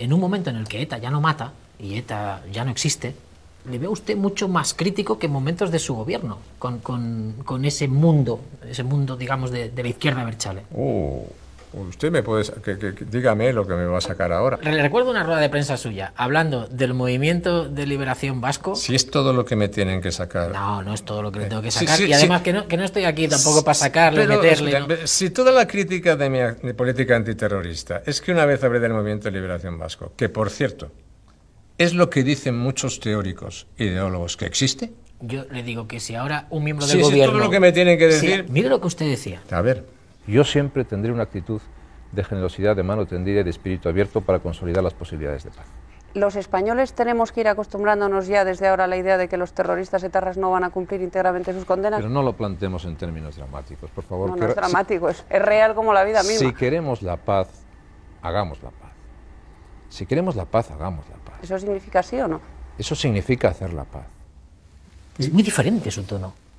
en un momento en el que ETA ya no mata y ETA ya no existe, le ve usted mucho más crítico que en momentos de su gobierno, con, con, con ese mundo, ese mundo, digamos, de, la izquierda Berchale. Oh. Usted me puede. Que, dígame lo que me va a sacar ahora. Le recuerdo una rueda de prensa suya hablando del movimiento de liberación vasco. Si es todo lo que me tienen que sacar. No, no es todo lo que le eh, tengo que sacar. y además que, no, que no estoy aquí tampoco para sacarle, meterle. Si toda la crítica de mi política antiterrorista es que una vez hablé del movimiento de liberación vasco, que por cierto, es lo que dicen muchos teóricos, e ideólogos, que existe. Yo le digo que si ahora un miembro del gobierno. Si es todo lo que me tienen que decir. mire lo que usted decía. A ver. Yo siempre tendré una actitud de generosidad, de mano tendida y de espíritu abierto para consolidar las posibilidades de paz. ¿Los españoles tenemos que ir acostumbrándonos ya desde ahora a la idea de que los terroristas etarras no van a cumplir íntegramente sus condenas? Pero no lo planteemos en términos dramáticos, por favor. No, no es dramático, es real como la vida misma. Si queremos la paz, hagamos la paz. Si queremos la paz, hagamos la paz. ¿Eso significa sí o no? Eso significa hacer la paz. Es muy diferente su tono.